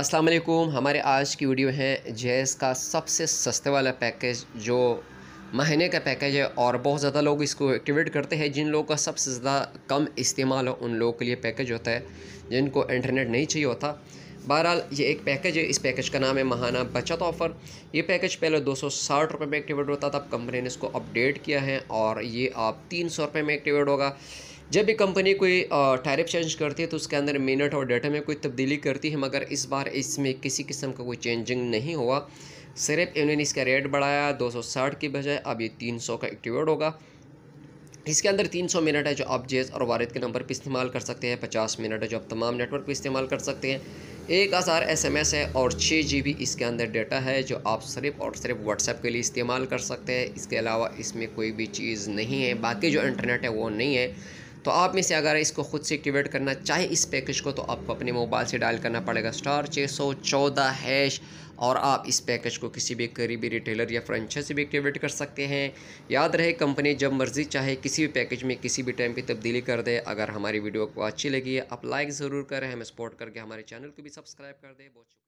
अस्सलाम वालेकुम हमारे आज की वीडियो है जेस का सबसे सस्ते वाला पैकेज जो महीने का पैकेज है और बहुत ज़्यादा लोग इसको एक्टिवेट करते हैं जिन लोगों का सबसे ज़्यादा कम इस्तेमाल हो उन लोगों के लिए पैकेज होता है जिनको इंटरनेट नहीं चाहिए होता बहरहाल ये एक पैकेज है इस पैकेज का नाम है महाना बचत ऑफ़र ये पैकेज पहले दो सौ साठ रुपये में एक्टिवेट होता था अब कंपनी ने इसको अपडेट किया है और ये आप तीन सौ रुपये में एक्टिवेट होगा जब भी कंपनी कोई टैरिफ चेंज करती है तो उसके अंदर मिनट और डेटा में कोई तब्दीली करती है मगर इस बार इसमें किसी किस्म का कोई चेंजिंग नहीं हुआ सिर्फ इन्होंने इसका रेट बढ़ाया 260 की बजाय अब ये 300 का एक्टिवेट होगा इसके अंदर 300 मिनट है जो आप जेस और वारद के नंबर पर इस्तेमाल कर सकते हैं पचास मिनट है जो आप तमाम नेटवर्क पर इस्तेमाल कर सकते हैं एक हज़ार एस एम एस है और छः जी बी इसके अंदर डेटा है जो आप सिर्फ और सिर्फ व्हाट्सएप के लिए इस्तेमाल कर सकते हैं इसके अलावा इसमें कोई भी चीज़ नहीं है बाकी जो इंटरनेट है वो नहीं है तो आप में से अगर इसको ख़ुद से एक्टिवेट करना चाहे इस पैकेज को तो आपको अपने मोबाइल से डायल करना पड़ेगा स्टार छः सौ चौदह हैश और आप इस पैकेज को किसी भी करीबी रिटेलर या फ्रेंचाइज से भी एक्टिवेट कर सकते हैं याद रहे कंपनी जब मर्ज़ी चाहे किसी भी पैकेज में किसी भी टाइम की तब्दीली कर दे अगर हमारी वीडियो को अच्छी लगी है आप लाइक ज़रूर करें हमें सपोर्ट करके हमारे चैनल को भी सब्सक्राइब कर दें बहुत